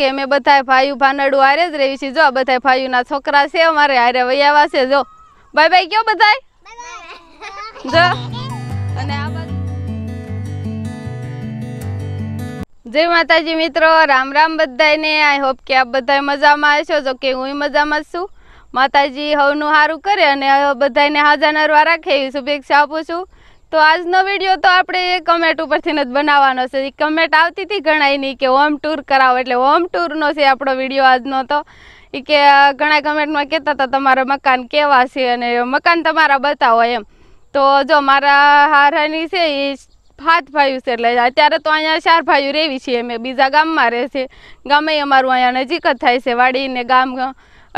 કે મેં બધા ભાઈ ભાનડું હારે જ રહી છીએ જો બધા ભાઈઓના છોકરા છે અમારે હારે વૈયાવા છે જો બાય બાય કયો બધા જો જય માતાજી મિત્રો રામ રામ બધાને આઈ હોપ કે આપ બધા મજામાં હશો જો કે હું મજામાં છું માતાજી હવનું સારું કરે અને બધાને હાજાનરવા રાખે એવી શુભેચ્છા આપું છું તો આજનો વિડીયો તો આપણે એ કમેન્ટ ઉપરથી જ બનાવવાનો છે એ કમેન્ટ આવતી હતી ઘણાયની કે હોમ ટૂર કરાવો એટલે હોમ ટૂરનો છે આપણો વિડીયો આજનો તો એ કે ઘણા કમેન્ટમાં કહેતા હતા તમારા મકાન કેવા છે અને મકાન તમારા બતાવો એમ તો જો મારા હારાની છે એ હાથ ભાઈઓ છે એટલે અત્યારે તો અહીંયા ચાર ભાઈઓ રહેવી છીએ અમે બીજા ગામમાં રહે છે ગામે અમારું અહીંયા નજીક જ થાય છે વાડીને ગામ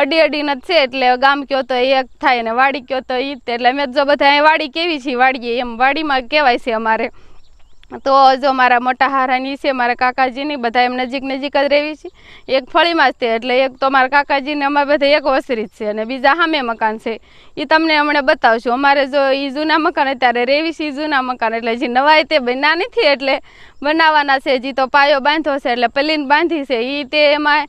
અડી અડીના જ છે એટલે ગામ કયો તો એક થાય ને વાડી કયો તો એ એટલે અમે જો બધા વાડી કેવી છે વાડીએ એમ વાડીમાં કહેવાય છે અમારે તો જો મારા મોટા હારાની છે મારા કાકાજીની બધા એમ નજીક નજીક જ રહેવી છે એક ફળીમાં જ તે એટલે એક તો મારા કાકાજીને અમારે બધા એક વસરી જ છે અને બીજા હામે મકાન છે એ તમને હમણે બતાવશું અમારે જો એ જૂના મકાન અત્યારે રહેવી છે જૂના મકાન એટલે જે નવા તે બન્યા નથી એટલે બનાવવાના છે જે તો પાયો બાંધો છે એટલે પલીન બાંધી છે એ તે એમાં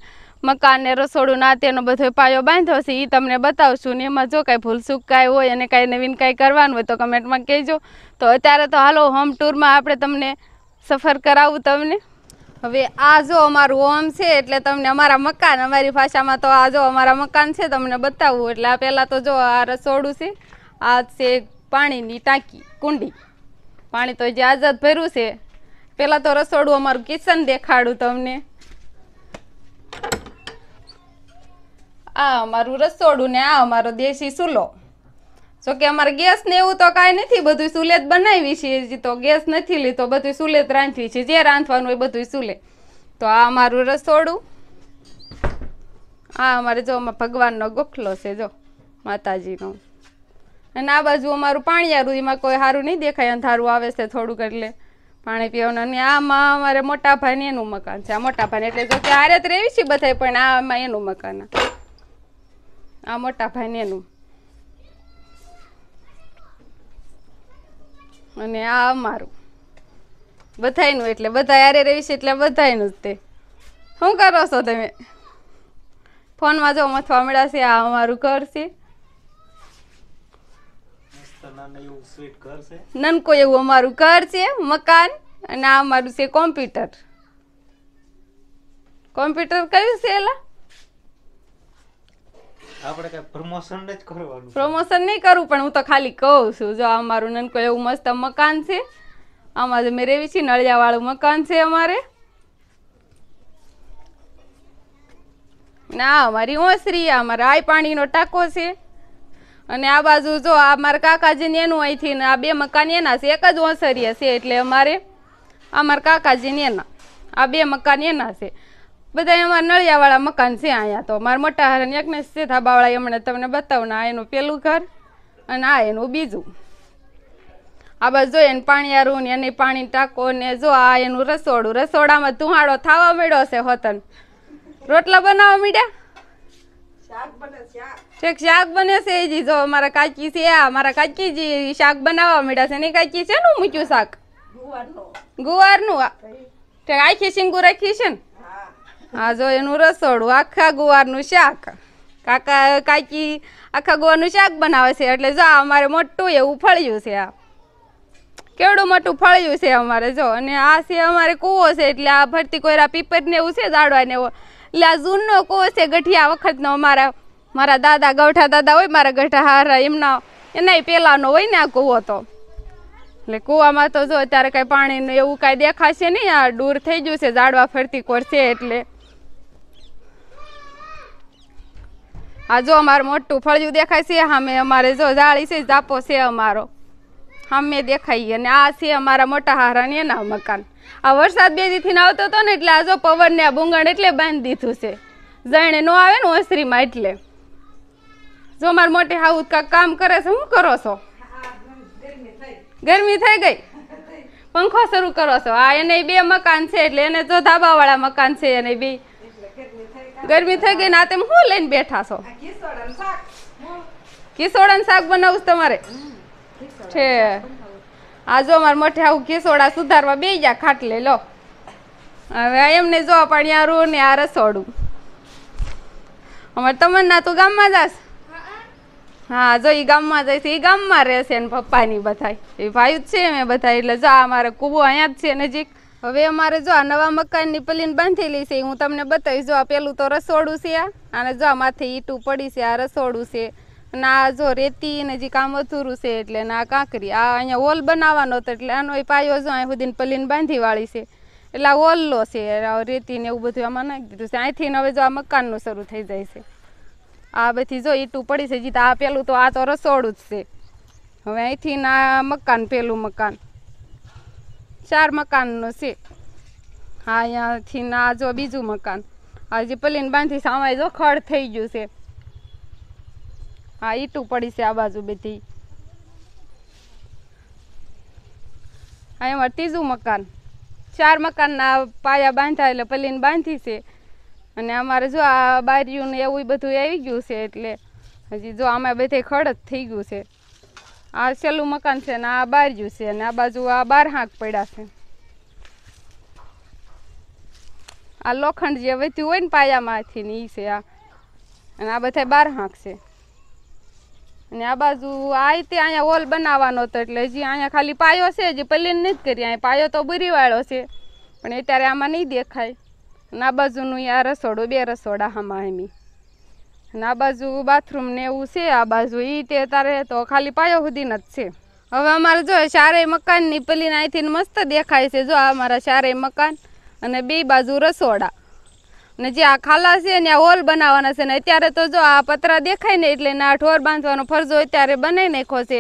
મકાન ને રસોડું ના બધો પાયો બાંધ્યો છે એ તમને બતાવશું ને એમાં જો કાંઈ ભૂલસુખ કાંઈ હોય અને કાંઈ નવીન કાંઈ કરવાનું હોય તો કમેન્ટમાં કહેજો તો અત્યારે તો હાલો હોમ ટૂરમાં આપણે તમને સફર કરાવું તમને હવે આ જો અમારું હોમ છે એટલે તમને અમારા મકાન અમારી ભાષામાં તો આ જો અમારા મકાન છે તમને બતાવવું એટલે આ પહેલાં તો જો આ રસોડું છે આ છે પાણીની ટાંકી કુંડી પાણી તો જે આઝાદ ભર્યું છે પહેલાં તો રસોડું અમારું કિચન દેખાડું તમને આ અમારું રસોડું ને આ અમારો દેશી સુલો જો કે અમારે ગેસ ને એવું તો કાંઈ નથી બધું સુલેત બનાવી છે તો ગેસ નથી લીધો બધું સુલેત રાંધવી છે જે રાંધવાનું હોય બધું સુલે તો આ અમારું રસોડું આ અમારે જો અમારા ભગવાનનો ગોખલો છે જો માતાજીનો અને આ બાજુ અમારું પાણીયારું એમાં કોઈ સારું નહીં દેખાય અંધારું આવે છે થોડુંક એટલે પાણી પીવાનું અને આમાં અમારે મોટા ભાઈને એનું મકાન છે આ મોટા ભાઈને એટલે જો કે હારે રહેવી છે બધા પણ આમાં એનું મકાન આ મોટા ભાઈને એનું અને આ અમારું બધાયનું એટલે બધા યારે રહીશ એટલે બધાયનું જ તે શું કરો છો તમે ફોનમાં જો મથવા મળ્યા છે આ અમારું ઘર છે નનકો એવું અમારું ઘર છે મકાન અને આ અમારું છે કોમ્પ્યુટર કોમ્પ્યુટર કયું છે એલા આપણે કઈ પ્રમોશન જ કરવાનું પ્રમોશન નહીં કરું પણ હું તો ખાલી કહું છું જો અમારું નનકો એવું મસ્ત મકાન છે આમાં જ મેં છે નળિયા વાળું મકાન છે અમારે ના અમારી ઓસરી અમારા આય પાણીનો ટાંકો છે અને આ બાજુ જો આ મારા કાકાજીને એનું અહીંથી આ બે મકાન એના છે એક જ ઓસરી હશે એટલે અમારે આ મારા કાકાજીને એના આ બે મકાન એના છે બધા અમારા નળિયાવાળા મકાન છે અહીંયા તો મારા મોટા હાર એકનેશ છે થાબાવાળા એમણે તમને બતાવું આ એનું પેલું ઘર અને આ એનું બીજું આ બસ જોઈએ ને પાણી આરું ને એને પાણી ટાંકો ને જો આ એનું રસોડું રસોડામાં ધુહાડો થાવા મળ્યો છે હોતન રોટલા બનાવવા મીડ્યા છેક શાક બને છે જી જો મારા કાચી છે આ મારા કાચીજી શાક બનાવવા મીડ્યા છે ને કાચી છે નું મૂક્યું શાક ગુવારનું ગુવારનું આખી સિંગુ રાખી છે ને આ જો એનું રસોડું આખા ગુવારનું શાક કાકા કાકી આખા ગુવારનું શાક બનાવે છે એટલે જો અમારે મોટું એવું ફળ્યું છે આ કેવડું મોટું ફળ્યું છે અમારે જો અને આ છે અમારે કૂવો છે એટલે આ ભરતી કોયરા પીપર એવું છે દાડવા ને એવો એટલે આ જૂનો કૂવો છે ગઠિયા વખતનો અમારા મારા દાદા ગૌઠા દાદા હોય મારા ગઠા હારા એમના એનાય પહેલાંનો હોય ને આ કૂવો તો એટલે કૂવામાં તો જો અત્યારે કાંઈ પાણીનું એવું કાંઈ દેખાશે નહીં આ દૂર થઈ ગયું છે ઝાડવા ફરતી કોર છે એટલે આ જો અમારે મોટું ફળિયું દેખાય છે સામે અમારે જો જાળી છે ઝાપો છે અમારો સામે દેખાઈએ અને આ છે અમારા મોટા હારાની એના મકાન આ વરસાદ બે દીથી આવતો હતો ને એટલે આ જો પવન આ ભૂંગણ એટલે બાંધી દીધું છે જણે ન આવે ને ઓસરીમાં એટલે જો મારે મોટી હાઉ કામ કરે છે શું કરો છો ગરમી થઈ ગઈ પંખો શરૂ કરો છો આ એને બે મકાન છે એટલે એને જો ધાબાવાળા મકાન છે એને બી ગરમી થઈ ગઈ ના તેમ હું લઈને બેઠા છો કિસોડા શાક બનાવું તમારે છે આ જો મારા મોઠે આવું કિસોડા સુધારવા બે ગયા ખાટલે લો હવે એમને જો પણ યારું ને આ રસોડું અમારે તમન્ના તું ગામમાં જાસ હા જો એ ગામમાં જઈશ એ ગામમાં રહેશે ને પપ્પાની બધાય એ ભાઈ જ છે મેં બધા એટલે જો આ મારે કૂવો અહીંયા જ છે નજીક હવે અમારે જો આ નવા મકાનની પલીન બાંધેલી છે હું તમને બતાવીશ જો આ પેલું તો રસોડું છે અને જો આમાંથી ઈટું પડી છે આ રસોડું છે અને આ જો રેતી ને જે કામ અધૂરું છે એટલે ના કાંકરી આ અહીંયા હોલ બનાવવાનો હતો એટલે આનો પાયો જો અહીં સુધી પલીન બાંધી વાળી છે એટલે આ હોલ્લો છે રેતી ને એવું બધું આમાં નાખી દીધું છે અહીંથી હવે જો આ મકાનનું શરૂ થઈ જાય છે આ બધી જો ઈટું પડી છે જીતા આ પેલું તો આ તો રસોડું જ છે હવે અહીંથી આ મકાન પેલું મકાન ચાર મકાનનો છે હા અહીંયાથી ના જો બીજું મકાન હજી પલીન બાંધી સામાય જો ખડ થઈ ગયું છે હા ઈટું પડી છે આ બાજુ બધી અહીંયા ત્રીજું મકાન ચાર મકાનના પાયા બાંધ્યા એટલે પલીન બાંધી છે અને અમારે જો આ બારીયું ને એવું બધું આવી ગયું છે એટલે હજી જો આમાં બધે ખડ જ થઈ ગયું છે આ છેલ્લું મકાન છે ને આ બારજુ છે ને આ બાજુ આ બાર હાંક પડ્યા છે આ લોખંડ જે વધ્યું હોય ને પાયામાંથી ને એ છે આ અને આ બધા બાર હાંક છે અને આ બાજુ આ રીતે અહીંયા હોલ બનાવવાનો હતો એટલે હજી અહીંયા ખાલી પાયો છે હજી પલ્લીને નથી કરી અહીંયા પાયો તો બુરીવાળો છે પણ અત્યારે આમાં નહીં દેખાય અને આ બાજુનું આ રસોડું બે રસોડા આમાં એમી અને આ બાજુ બાથરૂમ ને એવું છે આ બાજુ એ તે તારે તો ખાલી પાયો સુધી જ છે હવે અમારે જો ચારેય મકાનની પેલી અહીંથી મસ્ત દેખાય છે જો આ અમારા ચારેય મકાન અને બે બાજુ રસોડા ને જે આ ખાલા છે ને આ હોલ બનાવવાના છે ને અત્યારે તો જો આ પતરા દેખાય ને એટલે ના ઠોર બાંધવાનો ફરજો અત્યારે બનાવી નાખ્યો છે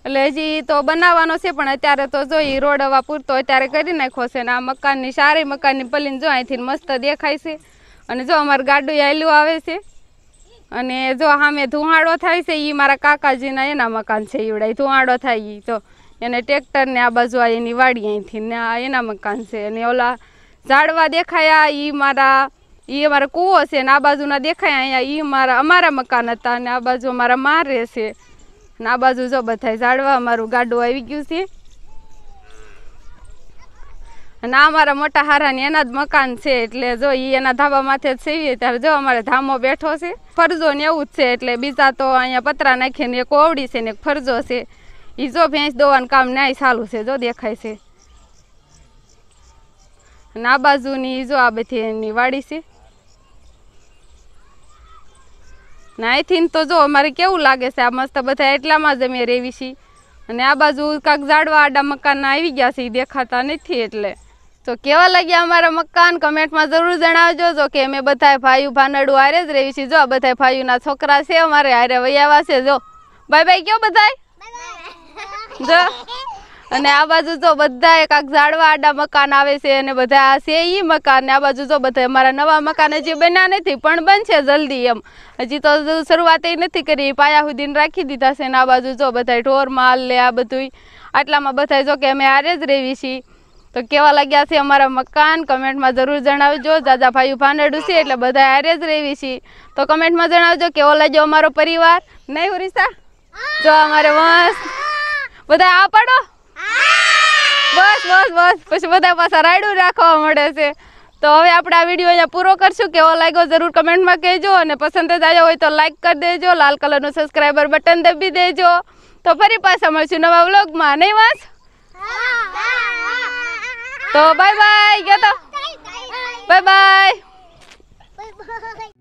એટલે હજી તો બનાવવાનો છે પણ અત્યારે તો જો એ રોડ હવા પૂરતો અત્યારે કરી નાખ્યો છે ને આ મકાનની સારી મકાનની પલીને જો અહીંથી મસ્ત દેખાય છે અને જો અમારે ગાડું આયલું આવે છે અને જો સામે ધુવાડો થાય છે એ મારા કાકાજીના એના મકાન છે ઈવડાય ધુવાડો થાય એ તો એને ટ્રેક્ટરને આ બાજુ આ એની વાડી અહીંથી ને આ એના મકાન છે અને ઓલા ઝાડવા દેખાયા એ મારા એ અમારા કૂવો છે ને આ બાજુના દેખાયા અહીંયા એ મારા અમારા મકાન હતા અને આ બાજુ અમારા માર રહેશે ને આ બાજુ જો બધા ઝાડવા અમારું ગાડું આવી ગયું છે અને અમારા મોટા હારાને એના જ મકાન છે એટલે જો એ એના ધાબા માથે જ સીવીએ ત્યારે જો અમારે ધામો બેઠો છે ફરજો ને એવું જ છે એટલે બીજા તો અહીંયા પતરા નાખીને એક ઓવડી છે ને એક ફરજો છે એ જો ભેંસ દોવાનું કામ નાય સારું છે જો દેખાય છે અને આ બાજુની જો આ બધી એની વાડી છે ના અહીંથી તો જો અમારે કેવું લાગે છે આ મસ્ત બધા એટલામાં જ અમે રેવી છીએ અને આ બાજુ કાંક જાડવા આડા મકાન આવી ગયા છે એ દેખાતા નથી એટલે તો કેવા લાગ્યા અમારા મકાન કમેન્ટમાં જરૂર જણાવજો જો કે અમે બધાએ ભાઈયું ભાનડું હારે જ રહી છીએ જો આ બધા ભાઈઓના છોકરા છે અમારે હારે વૈયાવા છે જો બાય બાય કયો બધાય જો અને આ બાજુ જો બધા એક ઝાડવા આડા મકાન આવે છે અને બધા આ છે એ મકાન ને આ બાજુ જો બધા અમારા નવા મકાન હજી બન્યા નથી પણ બનશે જલ્દી એમ હજી તો શરૂઆત એ નથી કરી પાયા સુધીને રાખી દીધા છે ને આ બાજુ જો બધા ઢોર માલ લે આ બધું આટલામાં બધા જો કે અમે આરે જ રહેવી છીએ તો કેવા લાગ્યા છે અમારા મકાન કમેન્ટમાં જરૂર જણાવજો દાદા ભાઈ ભાનેડું છે એટલે બધા હારે જ રહેવી છીએ તો કમેન્ટમાં જણાવજો કેવો લાગ્યો અમારો પરિવાર નહીં ઉરીસા જો અમારે મસ્ત બધા આ પાડો બસ બસ બસ પછી બધા પાછા રાયડું રાખવા મળે છે તો હવે આપણે આ વિડીયો અહીંયા પૂરો કરશું કેવો લાગ્યો જરૂર કમેન્ટમાં કહેજો અને પસંદ જ આવ્યો હોય તો લાઇક કરી દેજો લાલ કલરનું સબસ્ક્રાઈબર બટન દબી દેજો તો ફરી પાછા મળશું નવા વ્લોગમાં નહીં વાંસ તો બાય બાય ગયા બાય બાય બાય બાય